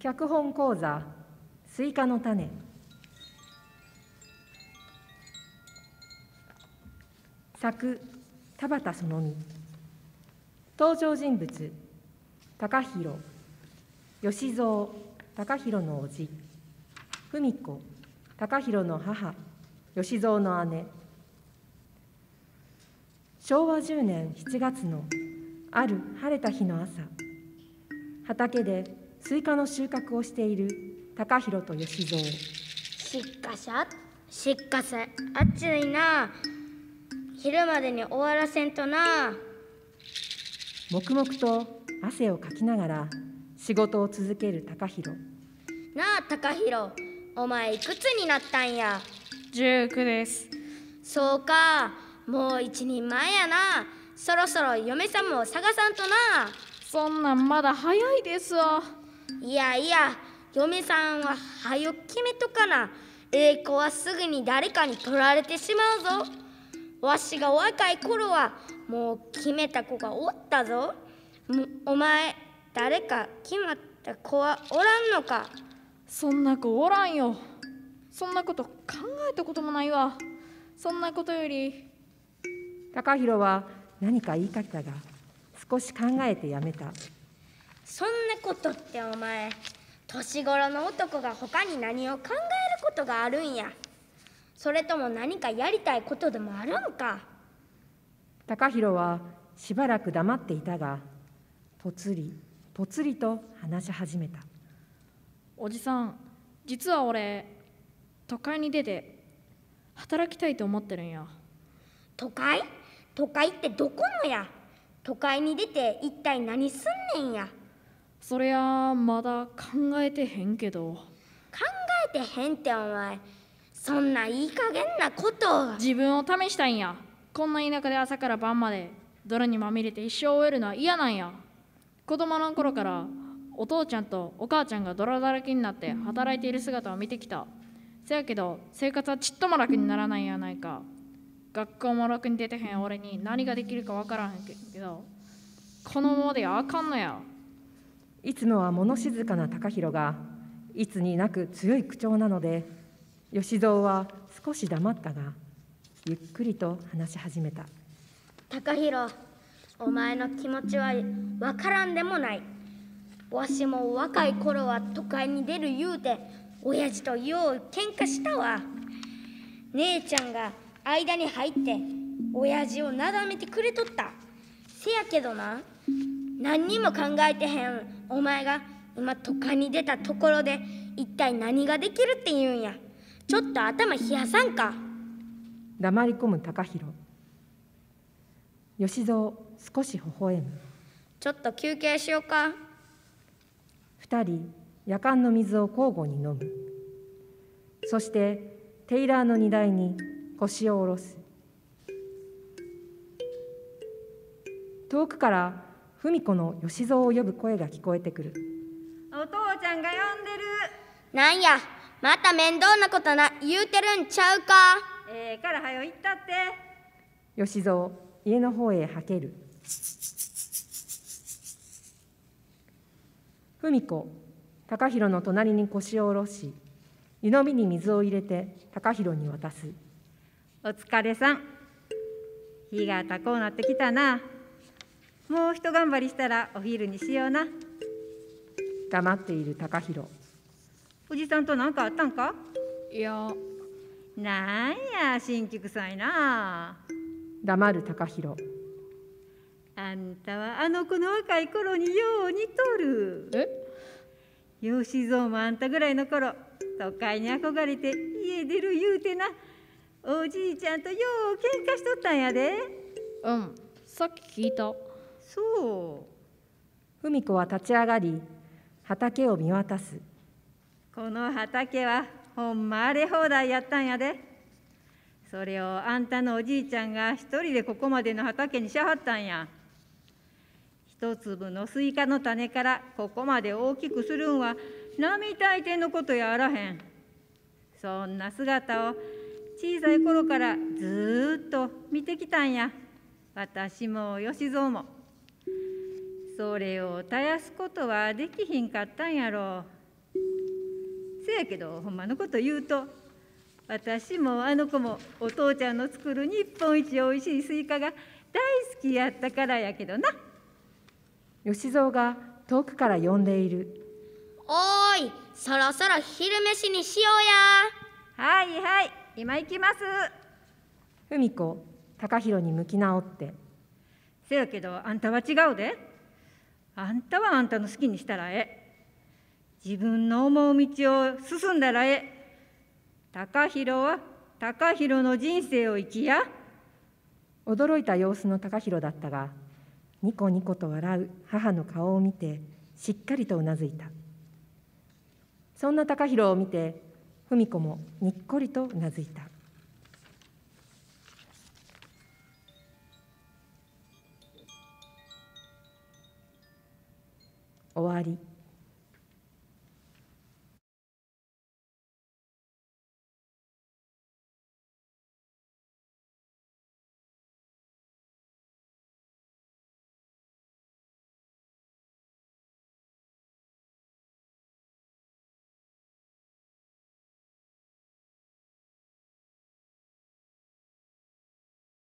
脚本講座「スイカの種」作田畑そのみ登場人物高弘吉蔵高弘の叔父文子高弘の母吉蔵の姉昭和10年7月のある晴れた日の朝畑でスイカの収穫をしている高弘と吉蔵しっかしゃしっかせ暑いな昼までに終わらせんとな黙々と汗をかきながら仕事を続ける高弘なあ高弘お前いくつになったんや19ですそうかもう一人前やなそろそろ嫁んを探さんとなそんなんまだ早いですわ。いやいや嫁さんははよ決めとかなええ子はすぐに誰かに取られてしまうぞわしが若い頃はもう決めた子がおったぞお前誰か決まった子はおらんのかそんな子おらんよそんなこと考えたこともないわそんなことより高弘は何か言いかけたが少し考えてやめた。そんなことってお前年頃の男が他に何を考えることがあるんやそれとも何かやりたいことでもあるんか高弘はしばらく黙っていたがぽつりぽつりと話し始めたおじさん実は俺都会に出て働きたいと思ってるんや都会都会ってどこのや都会に出て一体何すんねんやそりゃまだ考えてへんけど考えてへんってお前そんないい加減なことを自分を試したんやこんな田舎で朝から晩まで泥にまみれて一生終えるのは嫌なんや子供の頃からお父ちゃんとお母ちゃんが泥だらけになって働いている姿を見てきたせやけど生活はちっとも楽にならないやないか学校も楽に出てへん俺に何ができるかわからへんけどこのままであかんのやいつもは物静かな高弘がいつになく強い口調なので吉蔵は少し黙ったがゆっくりと話し始めた高弘お前の気持ちはわからんでもないわしも若い頃は都会に出る言うて親父とよう喧嘩したわ姉ちゃんが間に入って親父をなだめてくれとったせやけどな何にも考えてへんお前が今都会に出たところで一体何ができるって言うんやちょっと頭冷やさんか黙り込む高弘吉蔵少し微笑むちょっと休憩しようか2人夜間の水を交互に飲むそしてテイラーの荷台に腰を下ろす遠くから芙美子の吉蔵を呼ぶ声が聞こえてくるお父ちゃんが呼んでるなんやまた面倒なことな言うてるんちゃうかええー、からはよ行ったって吉蔵家の方へはける芙美子高弘の隣に腰を下ろし湯飲みに水を入れて高弘に渡すお疲れさん日が高うなってきたなもう一頑張りしたらお昼にしような黙っている高弘おじさんと何かあったんかいやなんや新く臭いな黙る高弘あんたはあの子の若い頃によう似とるえ吉蔵もあんたぐらいの頃都会に憧れて家出る言うてなおじいちゃんとよう喧嘩しとったんやでうんさっき聞いたそう芙美子は立ち上がり畑を見渡すこの畑はほんま荒れ放題やったんやでそれをあんたのおじいちゃんが一人でここまでの畑にしはったんや一粒のスイカの種からここまで大きくするんは並大抵のことやあらへんそんな姿を小さい頃からずっと見てきたんや私も吉蔵も。それを絶やすことはできひんかったんやろうせやけどほんまのこと言うと私もあの子もお父ちゃんの作る日本一おいしいスイカが大好きやったからやけどな吉蔵が遠くから呼んでいる「おーいそろそろ昼飯にしようや」はいはい今行きます文子高弘に向き直って「せやけどあんたは違うであんたはあんたの好きにしたらええ。自分の思う道を進んだらええ。高弘は高弘の人生を生きや。驚いた様子の高弘だったが、ニコニコと笑う母の顔を見て、しっかりとうなずいた。そんな高弘を見て、文子もにっこりとうなずいた。終わり